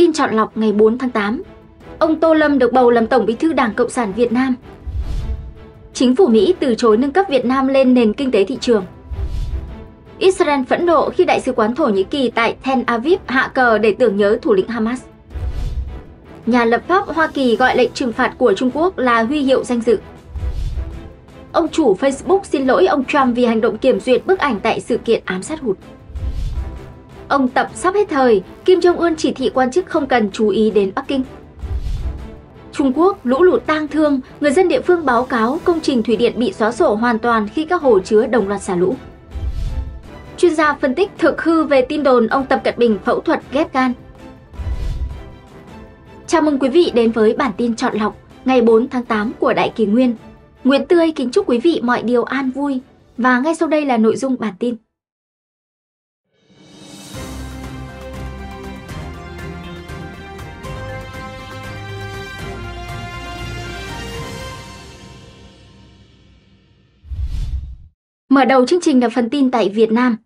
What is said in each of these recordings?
Tin chọn lọc ngày 4 tháng 8 Ông Tô Lâm được bầu làm Tổng bí thư Đảng Cộng sản Việt Nam Chính phủ Mỹ từ chối nâng cấp Việt Nam lên nền kinh tế thị trường Israel phẫn nộ khi Đại sứ quán Thổ Nhĩ Kỳ tại Tel Aviv hạ cờ để tưởng nhớ thủ lĩnh Hamas Nhà lập pháp Hoa Kỳ gọi lệnh trừng phạt của Trung Quốc là huy hiệu danh dự Ông chủ Facebook xin lỗi ông Trump vì hành động kiểm duyệt bức ảnh tại sự kiện ám sát hụt Ông Tập sắp hết thời, Kim Jong-un chỉ thị quan chức không cần chú ý đến Bắc Kinh. Trung Quốc, lũ lụt tang thương, người dân địa phương báo cáo công trình thủy điện bị xóa sổ hoàn toàn khi các hồ chứa đồng loạt xả lũ. Chuyên gia phân tích thực hư về tin đồn ông Tập Cận Bình phẫu thuật ghép gan. Chào mừng quý vị đến với bản tin chọn lọc ngày 4 tháng 8 của Đại Kỳ Nguyên. Nguyễn Tươi kính chúc quý vị mọi điều an vui và ngay sau đây là nội dung bản tin. Mở đầu chương trình là phần tin tại Việt Nam.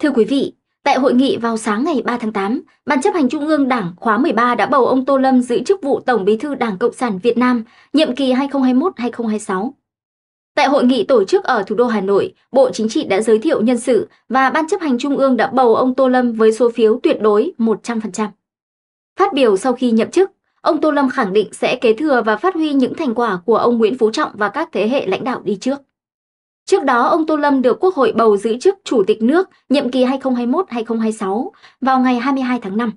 Thưa quý vị, tại hội nghị vào sáng ngày 3 tháng 8, Ban chấp hành Trung ương Đảng khóa 13 đã bầu ông Tô Lâm giữ chức vụ Tổng bí thư Đảng Cộng sản Việt Nam, nhiệm kỳ 2021-2026. Tại hội nghị tổ chức ở thủ đô Hà Nội, Bộ Chính trị đã giới thiệu nhân sự và Ban chấp hành Trung ương đã bầu ông Tô Lâm với số phiếu tuyệt đối 100%. Phát biểu sau khi nhậm chức, ông Tô Lâm khẳng định sẽ kế thừa và phát huy những thành quả của ông Nguyễn Phú Trọng và các thế hệ lãnh đạo đi trước. Trước đó, ông Tô Lâm được Quốc hội bầu giữ chức Chủ tịch nước nhiệm kỳ 2021-2026 vào ngày 22 tháng 5.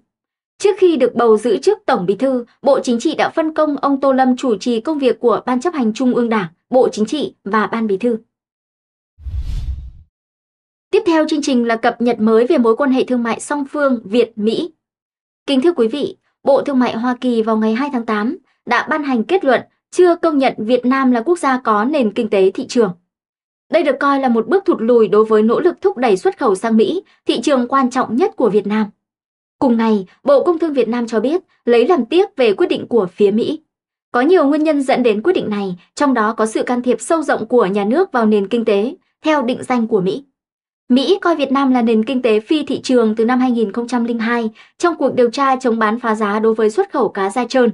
Trước khi được bầu giữ chức Tổng Bí thư, Bộ Chính trị đã phân công ông Tô Lâm chủ trì công việc của Ban chấp hành Trung ương Đảng, Bộ Chính trị và Ban Bí thư. Tiếp theo chương trình là cập nhật mới về mối quan hệ thương mại song phương Việt-Mỹ. Kính thưa quý vị, Bộ Thương mại Hoa Kỳ vào ngày 2 tháng 8 đã ban hành kết luận chưa công nhận Việt Nam là quốc gia có nền kinh tế thị trường. Đây được coi là một bước thụt lùi đối với nỗ lực thúc đẩy xuất khẩu sang Mỹ, thị trường quan trọng nhất của Việt Nam. Cùng ngày, Bộ Công Thương Việt Nam cho biết lấy làm tiếc về quyết định của phía Mỹ. Có nhiều nguyên nhân dẫn đến quyết định này, trong đó có sự can thiệp sâu rộng của nhà nước vào nền kinh tế, theo định danh của Mỹ. Mỹ coi Việt Nam là nền kinh tế phi thị trường từ năm 2002 trong cuộc điều tra chống bán phá giá đối với xuất khẩu cá da trơn.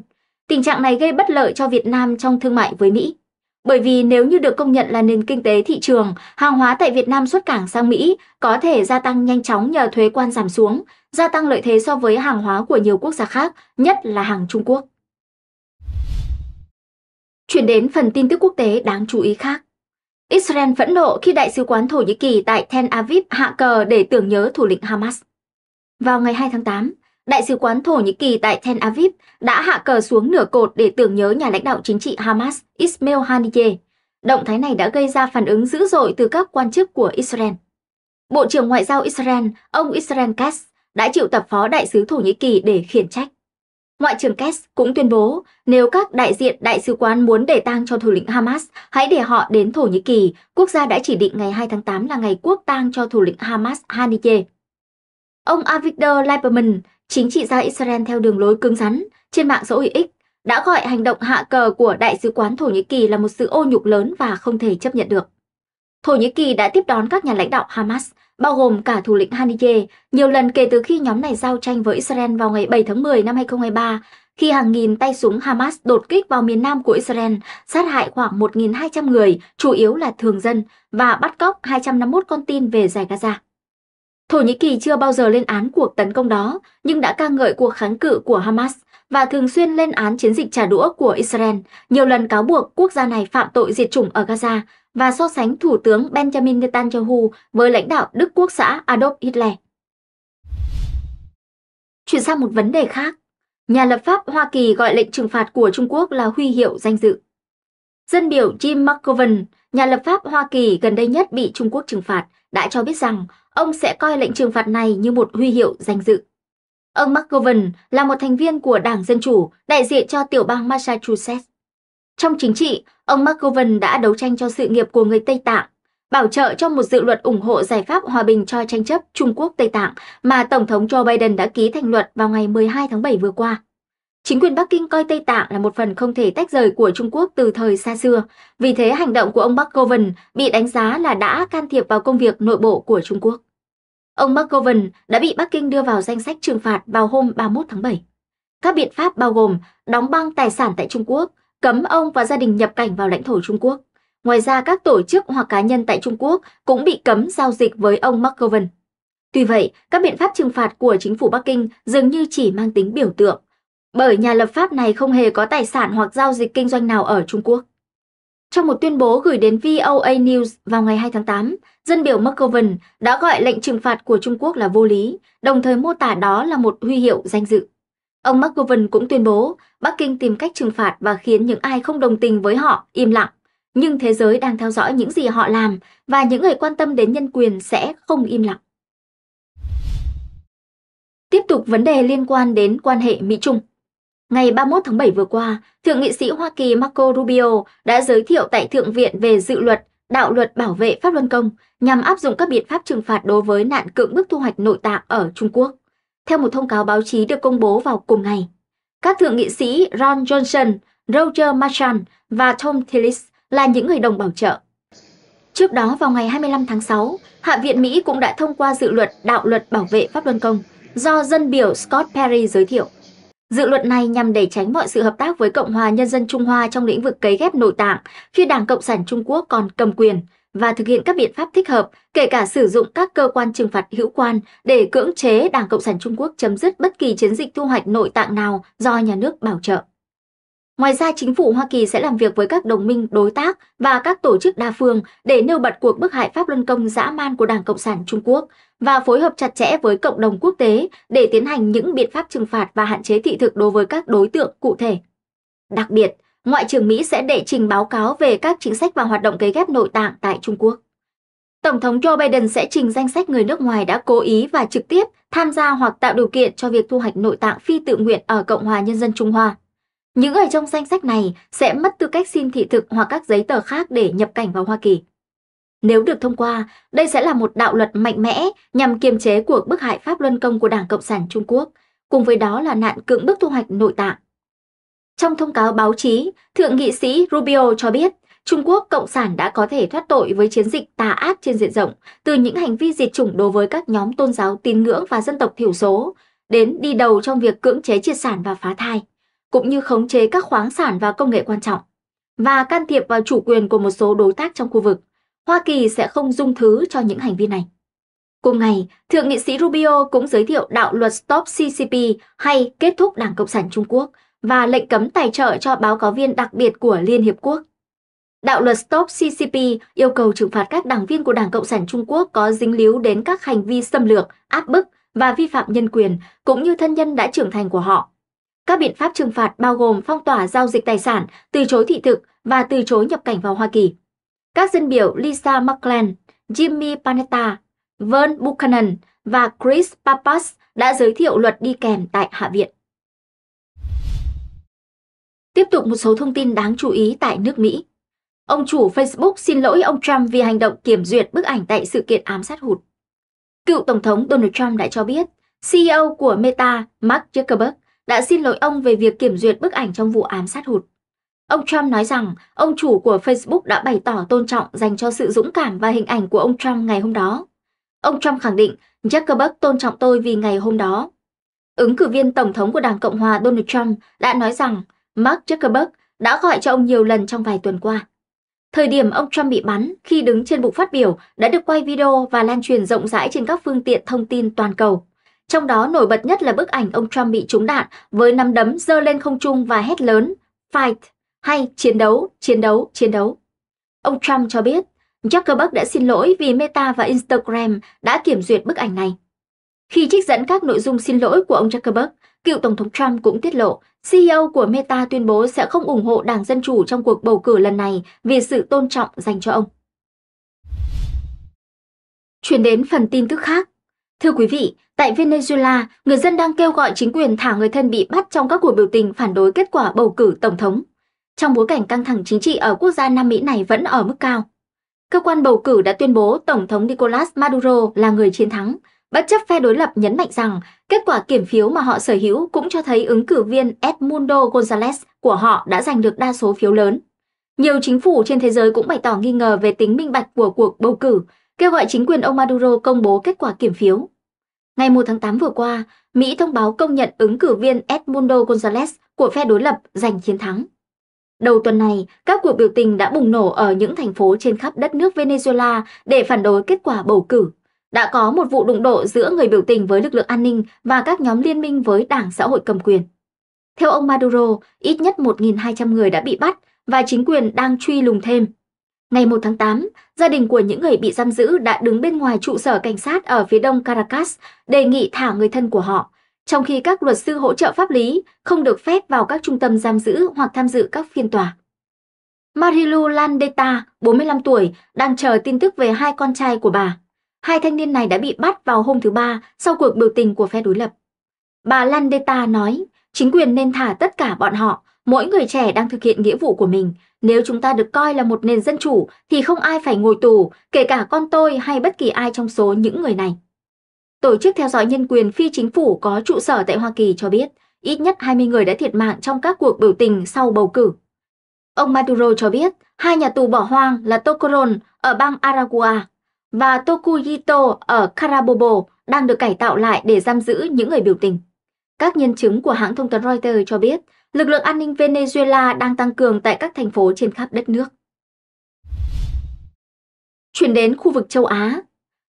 Tình trạng này gây bất lợi cho Việt Nam trong thương mại với Mỹ. Bởi vì nếu như được công nhận là nền kinh tế thị trường, hàng hóa tại Việt Nam xuất cảng sang Mỹ có thể gia tăng nhanh chóng nhờ thuế quan giảm xuống, gia tăng lợi thế so với hàng hóa của nhiều quốc gia khác, nhất là hàng Trung Quốc. Chuyển đến phần tin tức quốc tế đáng chú ý khác. Israel phẫn nộ khi Đại sứ quán Thổ Nhĩ Kỳ tại Tel Aviv hạ cờ để tưởng nhớ thủ lĩnh Hamas. Vào ngày 2 tháng 8, Đại sứ quán Thổ Nhĩ Kỳ tại Tel Aviv đã hạ cờ xuống nửa cột để tưởng nhớ nhà lãnh đạo chính trị Hamas Ismail Haniyeh. Động thái này đã gây ra phản ứng dữ dội từ các quan chức của Israel. Bộ trưởng Ngoại giao Israel, ông Israel Katz, đã triệu tập phó đại sứ Thổ Nhĩ Kỳ để khiển trách. Ngoại trưởng Katz cũng tuyên bố nếu các đại diện đại sứ quán muốn để tang cho thủ lĩnh Hamas, hãy để họ đến Thổ Nhĩ Kỳ. Quốc gia đã chỉ định ngày 2 tháng 8 là ngày quốc tang cho thủ lĩnh Hamas Haniyeh. Ông Avigdor Lieberman, chính trị gia Israel theo đường lối cứng rắn, trên mạng xã hội X đã gọi hành động hạ cờ của Đại sứ quán Thổ Nhĩ Kỳ là một sự ô nhục lớn và không thể chấp nhận được. Thổ Nhĩ Kỳ đã tiếp đón các nhà lãnh đạo Hamas, bao gồm cả thủ lĩnh Haniyeh, nhiều lần kể từ khi nhóm này giao tranh với Israel vào ngày 7 tháng 10 năm 2023, khi hàng nghìn tay súng Hamas đột kích vào miền nam của Israel, sát hại khoảng 1.200 người, chủ yếu là thường dân, và bắt cóc 251 con tin về giải Gaza. Thổ Nhĩ Kỳ chưa bao giờ lên án cuộc tấn công đó, nhưng đã ca ngợi cuộc kháng cự của Hamas và thường xuyên lên án chiến dịch trả đũa của Israel, nhiều lần cáo buộc quốc gia này phạm tội diệt chủng ở Gaza và so sánh Thủ tướng Benjamin Netanyahu với lãnh đạo Đức Quốc xã Adolf Hitler. Chuyển sang một vấn đề khác, nhà lập pháp Hoa Kỳ gọi lệnh trừng phạt của Trung Quốc là huy hiệu danh dự. Dân biểu Jim McGovern, nhà lập pháp Hoa Kỳ gần đây nhất bị Trung Quốc trừng phạt, đã cho biết rằng ông sẽ coi lệnh trừng phạt này như một huy hiệu danh dự. Ông McGovern là một thành viên của Đảng Dân Chủ, đại diện cho tiểu bang Massachusetts. Trong chính trị, ông McGovern đã đấu tranh cho sự nghiệp của người Tây Tạng, bảo trợ cho một dự luật ủng hộ giải pháp hòa bình cho tranh chấp Trung Quốc-Tây Tạng mà Tổng thống Joe Biden đã ký thành luật vào ngày 12 tháng 7 vừa qua. Chính quyền Bắc Kinh coi Tây Tạng là một phần không thể tách rời của Trung Quốc từ thời xa xưa, vì thế hành động của ông McGovern bị đánh giá là đã can thiệp vào công việc nội bộ của Trung Quốc. Ông McGovern đã bị Bắc Kinh đưa vào danh sách trừng phạt vào hôm 31 tháng 7. Các biện pháp bao gồm đóng băng tài sản tại Trung Quốc, cấm ông và gia đình nhập cảnh vào lãnh thổ Trung Quốc. Ngoài ra, các tổ chức hoặc cá nhân tại Trung Quốc cũng bị cấm giao dịch với ông McGovern. Tuy vậy, các biện pháp trừng phạt của chính phủ Bắc Kinh dường như chỉ mang tính biểu tượng, bởi nhà lập pháp này không hề có tài sản hoặc giao dịch kinh doanh nào ở Trung Quốc. Trong một tuyên bố gửi đến VOA News vào ngày 2 tháng 8, dân biểu McGovern đã gọi lệnh trừng phạt của Trung Quốc là vô lý, đồng thời mô tả đó là một huy hiệu danh dự. Ông McGovern cũng tuyên bố Bắc Kinh tìm cách trừng phạt và khiến những ai không đồng tình với họ im lặng. Nhưng thế giới đang theo dõi những gì họ làm và những người quan tâm đến nhân quyền sẽ không im lặng. Tiếp tục vấn đề liên quan đến quan hệ Mỹ-Trung. Ngày 31 tháng 7 vừa qua, Thượng nghị sĩ Hoa Kỳ Marco Rubio đã giới thiệu tại Thượng viện về dự luật đạo luật bảo vệ pháp luân công nhằm áp dụng các biện pháp trừng phạt đối với nạn cưỡng bức thu hoạch nội tạng ở Trung Quốc. Theo một thông cáo báo chí được công bố vào cùng ngày, các thượng nghị sĩ Ron Johnson, Roger Marchand và Tom Tillis là những người đồng bảo trợ. Trước đó vào ngày 25 tháng 6, Hạ viện Mỹ cũng đã thông qua dự luật đạo luật bảo vệ pháp luân công do dân biểu Scott Perry giới thiệu. Dự luật này nhằm để tránh mọi sự hợp tác với Cộng hòa Nhân dân Trung Hoa trong lĩnh vực cấy ghép nội tạng khi Đảng Cộng sản Trung Quốc còn cầm quyền và thực hiện các biện pháp thích hợp, kể cả sử dụng các cơ quan trừng phạt hữu quan để cưỡng chế Đảng Cộng sản Trung Quốc chấm dứt bất kỳ chiến dịch thu hoạch nội tạng nào do nhà nước bảo trợ. Ngoài ra, chính phủ Hoa Kỳ sẽ làm việc với các đồng minh, đối tác và các tổ chức đa phương để nêu bật cuộc bức hại Pháp Luân Công dã man của Đảng Cộng sản Trung Quốc và phối hợp chặt chẽ với cộng đồng quốc tế để tiến hành những biện pháp trừng phạt và hạn chế thị thực đối với các đối tượng cụ thể. Đặc biệt, Ngoại trưởng Mỹ sẽ đệ trình báo cáo về các chính sách và hoạt động cấy ghép nội tạng tại Trung Quốc. Tổng thống Joe Biden sẽ trình danh sách người nước ngoài đã cố ý và trực tiếp tham gia hoặc tạo điều kiện cho việc thu hoạch nội tạng phi tự nguyện ở Cộng hòa Nhân dân Trung Hoa. Những người trong danh sách này sẽ mất tư cách xin thị thực hoặc các giấy tờ khác để nhập cảnh vào Hoa Kỳ. Nếu được thông qua, đây sẽ là một đạo luật mạnh mẽ nhằm kiềm chế cuộc bức hại pháp luân công của Đảng Cộng sản Trung Quốc, cùng với đó là nạn cưỡng bức thu hoạch nội tạng. Trong thông cáo báo chí, Thượng nghị sĩ Rubio cho biết Trung Quốc Cộng sản đã có thể thoát tội với chiến dịch tà ác trên diện rộng, từ những hành vi diệt chủng đối với các nhóm tôn giáo tín ngưỡng và dân tộc thiểu số, đến đi đầu trong việc cưỡng chế triệt sản và phá thai cũng như khống chế các khoáng sản và công nghệ quan trọng và can thiệp vào chủ quyền của một số đối tác trong khu vực. Hoa Kỳ sẽ không dung thứ cho những hành vi này. Cùng ngày, Thượng nghị sĩ Rubio cũng giới thiệu đạo luật Stop CCP hay kết thúc Đảng Cộng sản Trung Quốc và lệnh cấm tài trợ cho báo cáo viên đặc biệt của Liên Hiệp Quốc. Đạo luật Stop CCP yêu cầu trừng phạt các đảng viên của Đảng Cộng sản Trung Quốc có dính líu đến các hành vi xâm lược, áp bức và vi phạm nhân quyền cũng như thân nhân đã trưởng thành của họ các biện pháp trừng phạt bao gồm phong tỏa giao dịch tài sản, từ chối thị thực và từ chối nhập cảnh vào Hoa Kỳ. Các dân biểu Lisa McClain, Jimmy Panetta, Vern Buchanan và Chris Pappas đã giới thiệu luật đi kèm tại Hạ viện. Tiếp tục một số thông tin đáng chú ý tại nước Mỹ. Ông chủ Facebook xin lỗi ông Trump vì hành động kiểm duyệt bức ảnh tại sự kiện ám sát hụt. Cựu Tổng thống Donald Trump đã cho biết CEO của Meta, Mark Zuckerberg, đã xin lỗi ông về việc kiểm duyệt bức ảnh trong vụ ám sát hụt. Ông Trump nói rằng ông chủ của Facebook đã bày tỏ tôn trọng dành cho sự dũng cảm và hình ảnh của ông Trump ngày hôm đó. Ông Trump khẳng định Zuckerberg tôn trọng tôi vì ngày hôm đó. Ứng cử viên Tổng thống của Đảng Cộng hòa Donald Trump đã nói rằng Mark Zuckerberg đã gọi cho ông nhiều lần trong vài tuần qua. Thời điểm ông Trump bị bắn khi đứng trên bục phát biểu đã được quay video và lan truyền rộng rãi trên các phương tiện thông tin toàn cầu. Trong đó nổi bật nhất là bức ảnh ông Trump bị trúng đạn với nắm đấm dơ lên không trung và hét lớn Fight hay chiến đấu, chiến đấu, chiến đấu. Ông Trump cho biết Zuckerberg đã xin lỗi vì Meta và Instagram đã kiểm duyệt bức ảnh này. Khi trích dẫn các nội dung xin lỗi của ông Zuckerberg, cựu Tổng thống Trump cũng tiết lộ CEO của Meta tuyên bố sẽ không ủng hộ Đảng Dân Chủ trong cuộc bầu cử lần này vì sự tôn trọng dành cho ông. Chuyển đến phần tin tức khác. Thưa quý vị, Tại Venezuela, người dân đang kêu gọi chính quyền thả người thân bị bắt trong các cuộc biểu tình phản đối kết quả bầu cử tổng thống. Trong bối cảnh căng thẳng chính trị ở quốc gia Nam Mỹ này vẫn ở mức cao, cơ quan bầu cử đã tuyên bố Tổng thống Nicolas Maduro là người chiến thắng, bất chấp phe đối lập nhấn mạnh rằng kết quả kiểm phiếu mà họ sở hữu cũng cho thấy ứng cử viên Edmundo González của họ đã giành được đa số phiếu lớn. Nhiều chính phủ trên thế giới cũng bày tỏ nghi ngờ về tính minh bạch của cuộc bầu cử, kêu gọi chính quyền ông Maduro công bố kết quả kiểm phiếu. Ngày 1 tháng 8 vừa qua, Mỹ thông báo công nhận ứng cử viên Edmundo Gonzalez của phe đối lập giành chiến thắng. Đầu tuần này, các cuộc biểu tình đã bùng nổ ở những thành phố trên khắp đất nước Venezuela để phản đối kết quả bầu cử. Đã có một vụ đụng độ giữa người biểu tình với lực lượng an ninh và các nhóm liên minh với Đảng Xã hội cầm quyền. Theo ông Maduro, ít nhất 1.200 người đã bị bắt và chính quyền đang truy lùng thêm. Ngày 1 tháng 8, gia đình của những người bị giam giữ đã đứng bên ngoài trụ sở cảnh sát ở phía đông Caracas đề nghị thả người thân của họ, trong khi các luật sư hỗ trợ pháp lý không được phép vào các trung tâm giam giữ hoặc tham dự các phiên tòa. Marilu Landeta, 45 tuổi, đang chờ tin tức về hai con trai của bà. Hai thanh niên này đã bị bắt vào hôm thứ Ba sau cuộc biểu tình của phe đối lập. Bà Landeta nói, chính quyền nên thả tất cả bọn họ, Mỗi người trẻ đang thực hiện nghĩa vụ của mình, nếu chúng ta được coi là một nền dân chủ thì không ai phải ngồi tù, kể cả con tôi hay bất kỳ ai trong số những người này. Tổ chức theo dõi nhân quyền phi chính phủ có trụ sở tại Hoa Kỳ cho biết, ít nhất 20 người đã thiệt mạng trong các cuộc biểu tình sau bầu cử. Ông Maduro cho biết, hai nhà tù bỏ hoang là Tocoron ở bang Aragua và Tokuyito ở Carabobo đang được cải tạo lại để giam giữ những người biểu tình. Các nhân chứng của hãng thông tấn Reuters cho biết, lực lượng an ninh Venezuela đang tăng cường tại các thành phố trên khắp đất nước. Chuyển đến khu vực châu Á,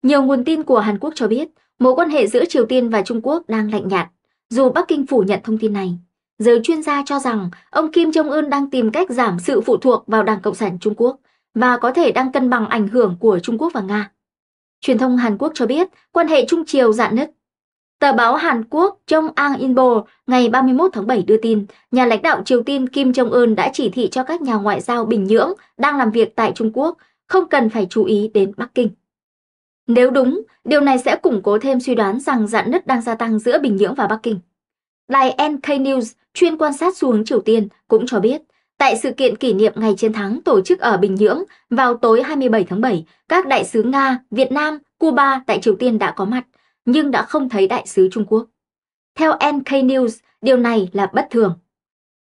nhiều nguồn tin của Hàn Quốc cho biết mối quan hệ giữa Triều Tiên và Trung Quốc đang lạnh nhạt, dù Bắc Kinh phủ nhận thông tin này. Giới chuyên gia cho rằng ông Kim Jong-un đang tìm cách giảm sự phụ thuộc vào Đảng Cộng sản Trung Quốc và có thể đang cân bằng ảnh hưởng của Trung Quốc và Nga. Truyền thông Hàn Quốc cho biết quan hệ Trung Triều dạn nứt Tờ báo Hàn Quốc Jong Ang Inbo ngày 31 tháng 7 đưa tin, nhà lãnh đạo Triều Tiên Kim Jong-un đã chỉ thị cho các nhà ngoại giao Bình Nhưỡng đang làm việc tại Trung Quốc không cần phải chú ý đến Bắc Kinh. Nếu đúng, điều này sẽ củng cố thêm suy đoán rằng dạn nứt đang gia tăng giữa Bình Nhưỡng và Bắc Kinh. Đài NK News chuyên quan sát xu hướng Triều Tiên cũng cho biết, tại sự kiện kỷ niệm ngày chiến thắng tổ chức ở Bình Nhưỡng vào tối 27 tháng 7, các đại sứ Nga, Việt Nam, Cuba tại Triều Tiên đã có mặt nhưng đã không thấy đại sứ Trung Quốc. Theo NK News, điều này là bất thường.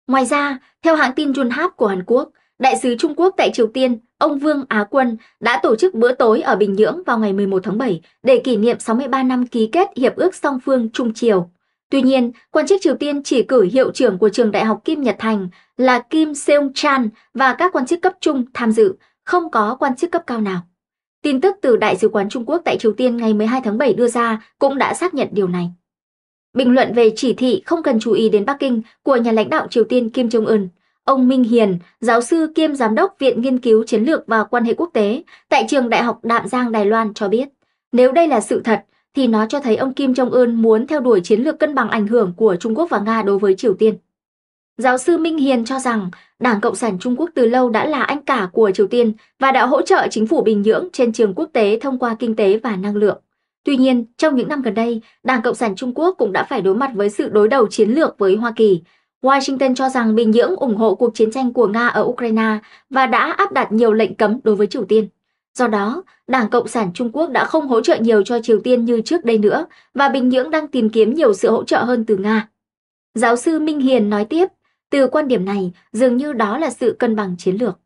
Ngoài ra, theo hãng tin Junhap của Hàn Quốc, đại sứ Trung Quốc tại Triều Tiên, ông Vương Á Quân đã tổ chức bữa tối ở Bình Nhưỡng vào ngày 11 tháng 7 để kỷ niệm 63 năm ký kết Hiệp ước song phương Trung Triều. Tuy nhiên, quan chức Triều Tiên chỉ cử hiệu trưởng của trường đại học Kim Nhật Thành là Kim Seung Chan và các quan chức cấp trung tham dự, không có quan chức cấp cao nào. Tin tức từ Đại sứ quán Trung Quốc tại Triều Tiên ngày 12 tháng 7 đưa ra cũng đã xác nhận điều này. Bình luận về chỉ thị không cần chú ý đến Bắc Kinh của nhà lãnh đạo Triều Tiên Kim Jong-un, ông Minh Hiền, giáo sư kiêm giám đốc Viện Nghiên cứu Chiến lược và Quan hệ Quốc tế tại Trường Đại học Đạm Giang Đài Loan cho biết, nếu đây là sự thật, thì nó cho thấy ông Kim Jong-un muốn theo đuổi chiến lược cân bằng ảnh hưởng của Trung Quốc và Nga đối với Triều Tiên. Giáo sư Minh Hiền cho rằng Đảng Cộng sản Trung Quốc từ lâu đã là anh cả của Triều Tiên và đã hỗ trợ chính phủ Bình Nhưỡng trên trường quốc tế thông qua kinh tế và năng lượng. Tuy nhiên, trong những năm gần đây, Đảng Cộng sản Trung Quốc cũng đã phải đối mặt với sự đối đầu chiến lược với Hoa Kỳ. Washington cho rằng Bình Nhưỡng ủng hộ cuộc chiến tranh của Nga ở Ukraine và đã áp đặt nhiều lệnh cấm đối với Triều Tiên. Do đó, Đảng Cộng sản Trung Quốc đã không hỗ trợ nhiều cho Triều Tiên như trước đây nữa và Bình Nhưỡng đang tìm kiếm nhiều sự hỗ trợ hơn từ Nga. Giáo sư Minh Hiền nói tiếp, từ quan điểm này, dường như đó là sự cân bằng chiến lược.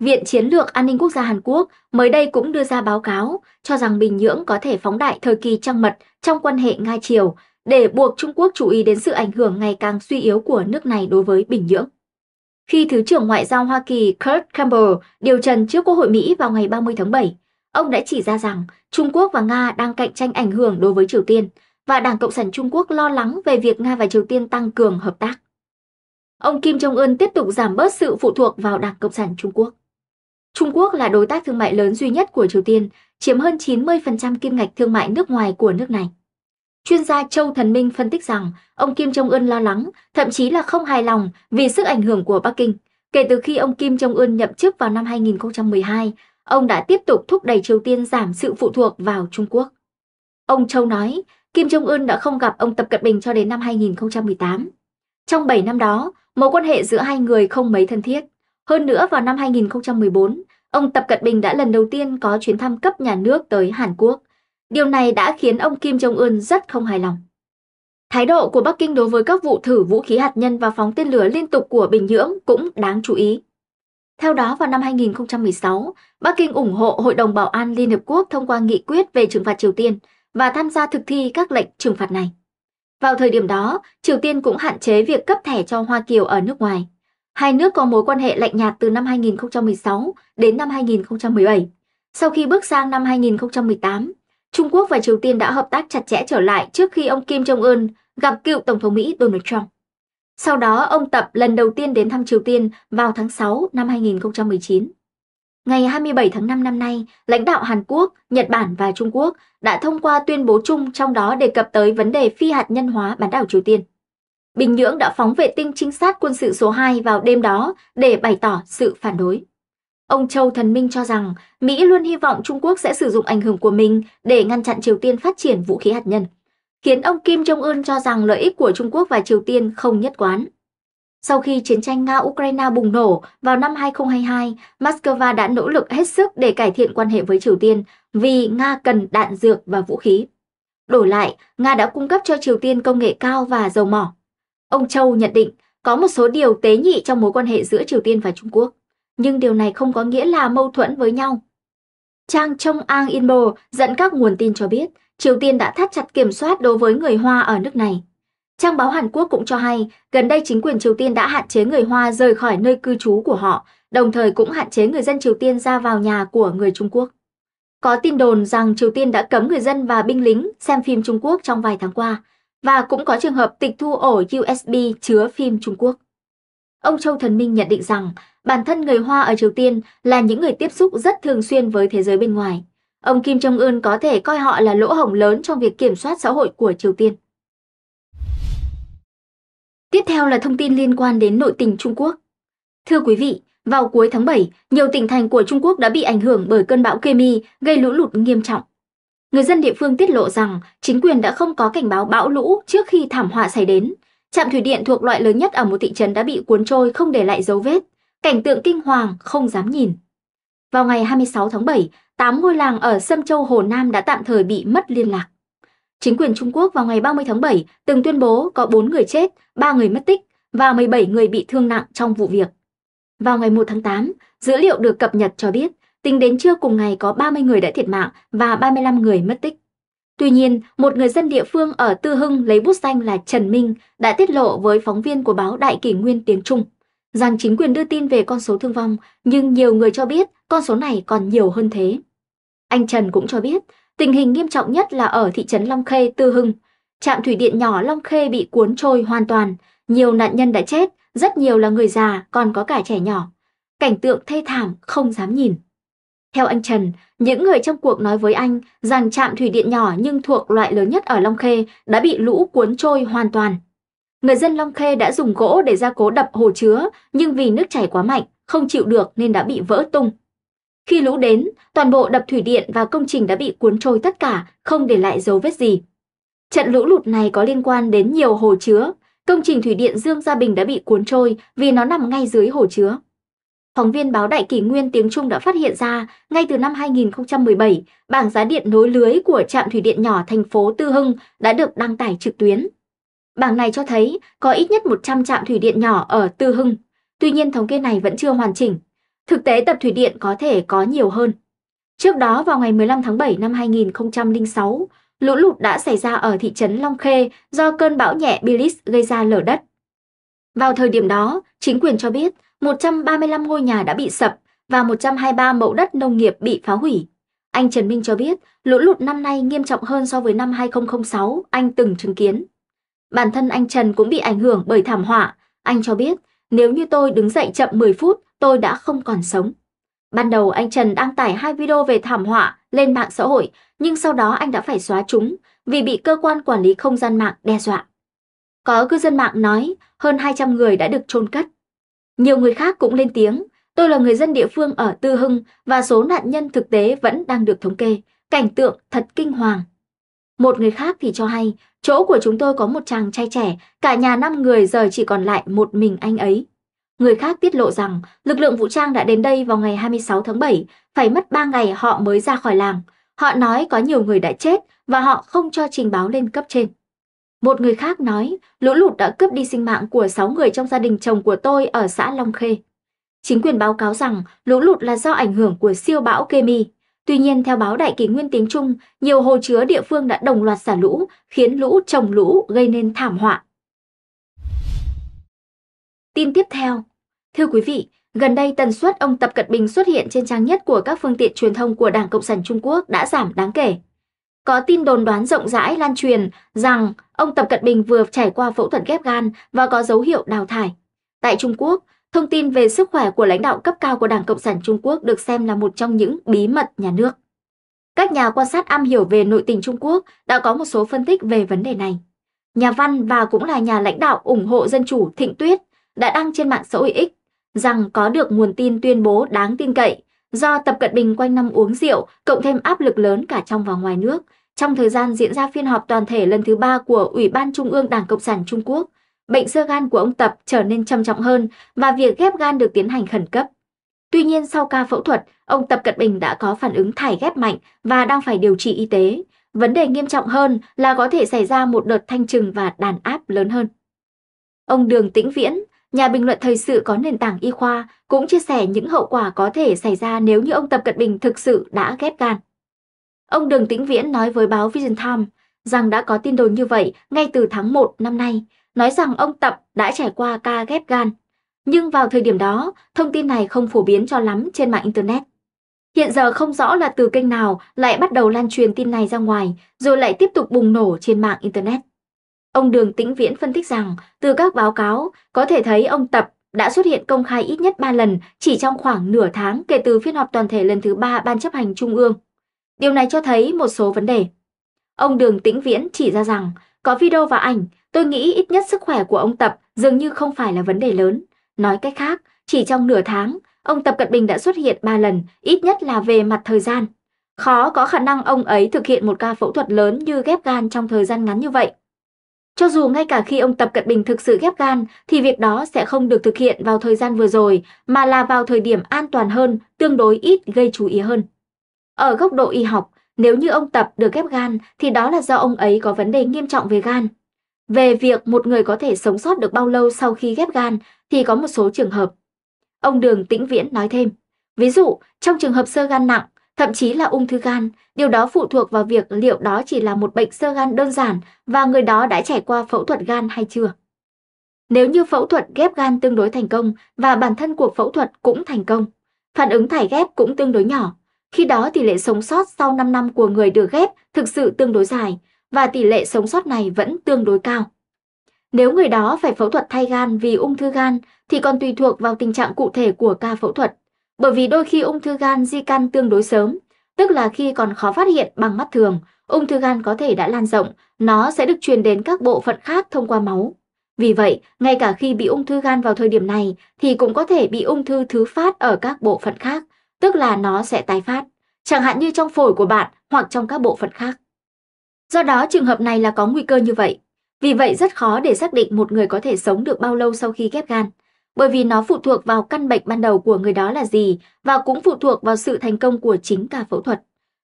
Viện Chiến lược An ninh Quốc gia Hàn Quốc mới đây cũng đưa ra báo cáo cho rằng Bình Nhưỡng có thể phóng đại thời kỳ trăng mật trong quan hệ Nga Triều để buộc Trung Quốc chú ý đến sự ảnh hưởng ngày càng suy yếu của nước này đối với Bình Nhưỡng. Khi Thứ trưởng Ngoại giao Hoa Kỳ Kurt Campbell điều trần trước Quốc hội Mỹ vào ngày 30 tháng 7, ông đã chỉ ra rằng Trung Quốc và Nga đang cạnh tranh ảnh hưởng đối với Triều Tiên và Đảng Cộng sản Trung Quốc lo lắng về việc Nga và Triều Tiên tăng cường hợp tác ông Kim Jong-un tiếp tục giảm bớt sự phụ thuộc vào Đảng Cộng sản Trung Quốc. Trung Quốc là đối tác thương mại lớn duy nhất của Triều Tiên, chiếm hơn 90% kim ngạch thương mại nước ngoài của nước này. Chuyên gia Châu Thần Minh phân tích rằng ông Kim Jong-un lo lắng, thậm chí là không hài lòng vì sức ảnh hưởng của Bắc Kinh. Kể từ khi ông Kim Jong-un nhậm chức vào năm 2012, ông đã tiếp tục thúc đẩy Triều Tiên giảm sự phụ thuộc vào Trung Quốc. Ông Châu nói, Kim Jong-un đã không gặp ông Tập Cận Bình cho đến năm 2018. Trong 7 năm đó, mối quan hệ giữa hai người không mấy thân thiết. Hơn nữa vào năm 2014, ông Tập Cận Bình đã lần đầu tiên có chuyến thăm cấp nhà nước tới Hàn Quốc. Điều này đã khiến ông Kim Jong-un rất không hài lòng. Thái độ của Bắc Kinh đối với các vụ thử vũ khí hạt nhân và phóng tên lửa liên tục của Bình Nhưỡng cũng đáng chú ý. Theo đó, vào năm 2016, Bắc Kinh ủng hộ Hội đồng Bảo an Liên Hợp Quốc thông qua nghị quyết về trừng phạt Triều Tiên và tham gia thực thi các lệnh trừng phạt này. Vào thời điểm đó, Triều Tiên cũng hạn chế việc cấp thẻ cho Hoa Kiều ở nước ngoài. Hai nước có mối quan hệ lạnh nhạt từ năm 2016 đến năm 2017. Sau khi bước sang năm 2018, Trung Quốc và Triều Tiên đã hợp tác chặt chẽ trở lại trước khi ông Kim Jong-un gặp cựu Tổng thống Mỹ Donald Trump. Sau đó, ông Tập lần đầu tiên đến thăm Triều Tiên vào tháng 6 năm 2019. Ngày 27 tháng 5 năm nay, lãnh đạo Hàn Quốc, Nhật Bản và Trung Quốc đã thông qua tuyên bố chung trong đó đề cập tới vấn đề phi hạt nhân hóa bán đảo Triều Tiên. Bình Nhưỡng đã phóng vệ tinh trinh sát quân sự số 2 vào đêm đó để bày tỏ sự phản đối. Ông Châu Thần Minh cho rằng Mỹ luôn hy vọng Trung Quốc sẽ sử dụng ảnh hưởng của mình để ngăn chặn Triều Tiên phát triển vũ khí hạt nhân, khiến ông Kim Jong-un cho rằng lợi ích của Trung Quốc và Triều Tiên không nhất quán. Sau khi chiến tranh Nga-Ukraine bùng nổ vào năm 2022, Moscow đã nỗ lực hết sức để cải thiện quan hệ với Triều Tiên vì Nga cần đạn dược và vũ khí. Đổi lại, Nga đã cung cấp cho Triều Tiên công nghệ cao và dầu mỏ. Ông Châu nhận định có một số điều tế nhị trong mối quan hệ giữa Triều Tiên và Trung Quốc, nhưng điều này không có nghĩa là mâu thuẫn với nhau. Trang Trong Ang Inbo dẫn các nguồn tin cho biết Triều Tiên đã thắt chặt kiểm soát đối với người Hoa ở nước này. Trang báo Hàn Quốc cũng cho hay, gần đây chính quyền Triều Tiên đã hạn chế người Hoa rời khỏi nơi cư trú của họ, đồng thời cũng hạn chế người dân Triều Tiên ra vào nhà của người Trung Quốc. Có tin đồn rằng Triều Tiên đã cấm người dân và binh lính xem phim Trung Quốc trong vài tháng qua, và cũng có trường hợp tịch thu ổ USB chứa phim Trung Quốc. Ông Châu Thần Minh nhận định rằng bản thân người Hoa ở Triều Tiên là những người tiếp xúc rất thường xuyên với thế giới bên ngoài. Ông Kim Jong-un có thể coi họ là lỗ hổng lớn trong việc kiểm soát xã hội của Triều Tiên. Tiếp theo là thông tin liên quan đến nội tình Trung Quốc. Thưa quý vị, vào cuối tháng 7, nhiều tỉnh thành của Trung Quốc đã bị ảnh hưởng bởi cơn bão Kemi gây lũ lụt nghiêm trọng. Người dân địa phương tiết lộ rằng chính quyền đã không có cảnh báo bão lũ trước khi thảm họa xảy đến. Trạm thủy điện thuộc loại lớn nhất ở một thị trấn đã bị cuốn trôi không để lại dấu vết. Cảnh tượng kinh hoàng không dám nhìn. Vào ngày 26 tháng 7, 8 ngôi làng ở Sâm Châu Hồ Nam đã tạm thời bị mất liên lạc. Chính quyền Trung Quốc vào ngày 30 tháng 7 từng tuyên bố có 4 người chết, 3 người mất tích và 17 người bị thương nặng trong vụ việc. Vào ngày 1 tháng 8, dữ liệu được cập nhật cho biết tính đến trưa cùng ngày có 30 người đã thiệt mạng và 35 người mất tích. Tuy nhiên, một người dân địa phương ở Tư Hưng lấy bút danh là Trần Minh đã tiết lộ với phóng viên của báo Đại kỷ Nguyên tiếng Trung rằng chính quyền đưa tin về con số thương vong, nhưng nhiều người cho biết con số này còn nhiều hơn thế. Anh Trần cũng cho biết Tình hình nghiêm trọng nhất là ở thị trấn Long Khê, Tư Hưng. Trạm thủy điện nhỏ Long Khê bị cuốn trôi hoàn toàn, nhiều nạn nhân đã chết, rất nhiều là người già, còn có cả trẻ nhỏ. Cảnh tượng thê thảm, không dám nhìn. Theo anh Trần, những người trong cuộc nói với anh rằng trạm thủy điện nhỏ nhưng thuộc loại lớn nhất ở Long Khê đã bị lũ cuốn trôi hoàn toàn. Người dân Long Khê đã dùng gỗ để gia cố đập hồ chứa, nhưng vì nước chảy quá mạnh, không chịu được nên đã bị vỡ tung. Khi lũ đến, toàn bộ đập thủy điện và công trình đã bị cuốn trôi tất cả, không để lại dấu vết gì. Trận lũ lụt này có liên quan đến nhiều hồ chứa. Công trình thủy điện Dương Gia Bình đã bị cuốn trôi vì nó nằm ngay dưới hồ chứa. Phóng viên báo Đại Kỷ Nguyên tiếng Trung đã phát hiện ra, ngay từ năm 2017, bảng giá điện nối lưới của trạm thủy điện nhỏ thành phố Tư Hưng đã được đăng tải trực tuyến. Bảng này cho thấy có ít nhất 100 trạm thủy điện nhỏ ở Tư Hưng. Tuy nhiên thống kê này vẫn chưa hoàn chỉnh, Thực tế tập thủy điện có thể có nhiều hơn. Trước đó vào ngày 15 tháng 7 năm 2006, lũ lụt đã xảy ra ở thị trấn Long Khê do cơn bão nhẹ Bilis gây ra lở đất. Vào thời điểm đó, chính quyền cho biết 135 ngôi nhà đã bị sập và 123 mẫu đất nông nghiệp bị phá hủy. Anh Trần Minh cho biết lũ lụt năm nay nghiêm trọng hơn so với năm 2006 anh từng chứng kiến. Bản thân anh Trần cũng bị ảnh hưởng bởi thảm họa. Anh cho biết nếu như tôi đứng dậy chậm 10 phút tôi đã không còn sống. Ban đầu anh Trần đăng tải hai video về thảm họa lên mạng xã hội, nhưng sau đó anh đã phải xóa chúng vì bị cơ quan quản lý không gian mạng đe dọa. Có cư dân mạng nói hơn 200 người đã được chôn cất. Nhiều người khác cũng lên tiếng, tôi là người dân địa phương ở Tư Hưng và số nạn nhân thực tế vẫn đang được thống kê, cảnh tượng thật kinh hoàng. Một người khác thì cho hay, chỗ của chúng tôi có một chàng trai trẻ, cả nhà năm người giờ chỉ còn lại một mình anh ấy. Người khác tiết lộ rằng lực lượng vũ trang đã đến đây vào ngày 26 tháng 7, phải mất 3 ngày họ mới ra khỏi làng. Họ nói có nhiều người đã chết và họ không cho trình báo lên cấp trên. Một người khác nói, lũ lụt đã cướp đi sinh mạng của 6 người trong gia đình chồng của tôi ở xã Long Khê. Chính quyền báo cáo rằng lũ lụt là do ảnh hưởng của siêu bão Kemi. Tuy nhiên, theo báo Đại kỷ Nguyên tiếng Trung, nhiều hồ chứa địa phương đã đồng loạt xả lũ, khiến lũ trồng lũ gây nên thảm họa. Tin tiếp theo. Thưa quý vị, gần đây tần suất ông Tập Cận Bình xuất hiện trên trang nhất của các phương tiện truyền thông của Đảng Cộng sản Trung Quốc đã giảm đáng kể. Có tin đồn đoán rộng rãi lan truyền rằng ông Tập Cận Bình vừa trải qua phẫu thuật ghép gan và có dấu hiệu đào thải. Tại Trung Quốc, thông tin về sức khỏe của lãnh đạo cấp cao của Đảng Cộng sản Trung Quốc được xem là một trong những bí mật nhà nước. Các nhà quan sát am hiểu về nội tình Trung Quốc đã có một số phân tích về vấn đề này. Nhà văn và cũng là nhà lãnh đạo ủng hộ dân chủ Thịnh Tuyết đã đăng trên mạng xã hội X rằng có được nguồn tin tuyên bố đáng tin cậy do Tập Cận Bình quanh năm uống rượu cộng thêm áp lực lớn cả trong và ngoài nước trong thời gian diễn ra phiên họp toàn thể lần thứ ba của Ủy ban Trung ương Đảng Cộng sản Trung Quốc, bệnh sơ gan của ông Tập trở nên trầm trọng hơn và việc ghép gan được tiến hành khẩn cấp. Tuy nhiên sau ca phẫu thuật, ông Tập Cận Bình đã có phản ứng thải ghép mạnh và đang phải điều trị y tế. Vấn đề nghiêm trọng hơn là có thể xảy ra một đợt thanh trừng và đàn áp lớn hơn. Ông Đường Tĩnh Viễn, Nhà bình luận thời sự có nền tảng y khoa cũng chia sẻ những hậu quả có thể xảy ra nếu như ông Tập Cận Bình thực sự đã ghép gan. Ông Đường Tĩnh Viễn nói với báo Vision Time rằng đã có tin đồn như vậy ngay từ tháng 1 năm nay, nói rằng ông Tập đã trải qua ca ghép gan. Nhưng vào thời điểm đó, thông tin này không phổ biến cho lắm trên mạng Internet. Hiện giờ không rõ là từ kênh nào lại bắt đầu lan truyền tin này ra ngoài, rồi lại tiếp tục bùng nổ trên mạng Internet. Ông Đường Tĩnh Viễn phân tích rằng, từ các báo cáo, có thể thấy ông Tập đã xuất hiện công khai ít nhất 3 lần chỉ trong khoảng nửa tháng kể từ phiên họp toàn thể lần thứ 3 Ban chấp hành Trung ương. Điều này cho thấy một số vấn đề. Ông Đường Tĩnh Viễn chỉ ra rằng, có video và ảnh, tôi nghĩ ít nhất sức khỏe của ông Tập dường như không phải là vấn đề lớn. Nói cách khác, chỉ trong nửa tháng, ông Tập Cận Bình đã xuất hiện 3 lần, ít nhất là về mặt thời gian. Khó có khả năng ông ấy thực hiện một ca phẫu thuật lớn như ghép gan trong thời gian ngắn như vậy. Cho dù ngay cả khi ông Tập Cận Bình thực sự ghép gan, thì việc đó sẽ không được thực hiện vào thời gian vừa rồi, mà là vào thời điểm an toàn hơn, tương đối ít gây chú ý hơn. Ở góc độ y học, nếu như ông Tập được ghép gan thì đó là do ông ấy có vấn đề nghiêm trọng về gan. Về việc một người có thể sống sót được bao lâu sau khi ghép gan thì có một số trường hợp. Ông Đường Tĩnh Viễn nói thêm, ví dụ trong trường hợp sơ gan nặng thậm chí là ung thư gan. Điều đó phụ thuộc vào việc liệu đó chỉ là một bệnh sơ gan đơn giản và người đó đã trải qua phẫu thuật gan hay chưa. Nếu như phẫu thuật ghép gan tương đối thành công và bản thân cuộc phẫu thuật cũng thành công, phản ứng thải ghép cũng tương đối nhỏ, khi đó tỷ lệ sống sót sau 5 năm của người được ghép thực sự tương đối dài và tỷ lệ sống sót này vẫn tương đối cao. Nếu người đó phải phẫu thuật thay gan vì ung thư gan thì còn tùy thuộc vào tình trạng cụ thể của ca phẫu thuật. Bởi vì đôi khi ung thư gan di căn tương đối sớm, tức là khi còn khó phát hiện bằng mắt thường, ung thư gan có thể đã lan rộng, nó sẽ được truyền đến các bộ phận khác thông qua máu. Vì vậy, ngay cả khi bị ung thư gan vào thời điểm này thì cũng có thể bị ung thư thứ phát ở các bộ phận khác, tức là nó sẽ tái phát, chẳng hạn như trong phổi của bạn hoặc trong các bộ phận khác. Do đó, trường hợp này là có nguy cơ như vậy. Vì vậy, rất khó để xác định một người có thể sống được bao lâu sau khi ghép gan bởi vì nó phụ thuộc vào căn bệnh ban đầu của người đó là gì và cũng phụ thuộc vào sự thành công của chính cả phẫu thuật.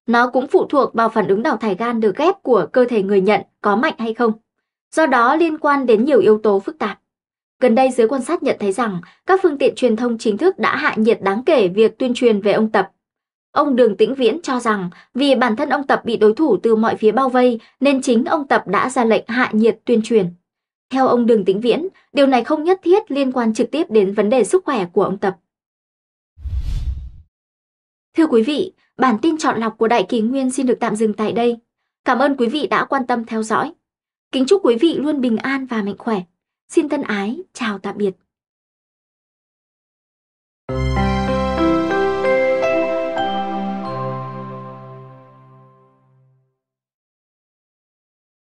Nó cũng phụ thuộc vào phản ứng đào thải gan được ghép của cơ thể người nhận có mạnh hay không. Do đó liên quan đến nhiều yếu tố phức tạp. Gần đây giới quan sát nhận thấy rằng các phương tiện truyền thông chính thức đã hạ nhiệt đáng kể việc tuyên truyền về ông Tập. Ông Đường Tĩnh Viễn cho rằng vì bản thân ông Tập bị đối thủ từ mọi phía bao vây nên chính ông Tập đã ra lệnh hạ nhiệt tuyên truyền. Theo ông Đường Tĩnh Viễn, điều này không nhất thiết liên quan trực tiếp đến vấn đề sức khỏe của ông Tập. Thưa quý vị, bản tin chọn lọc của Đại Kỳ Nguyên xin được tạm dừng tại đây. Cảm ơn quý vị đã quan tâm theo dõi. Kính chúc quý vị luôn bình an và mạnh khỏe. Xin thân ái, chào tạm biệt.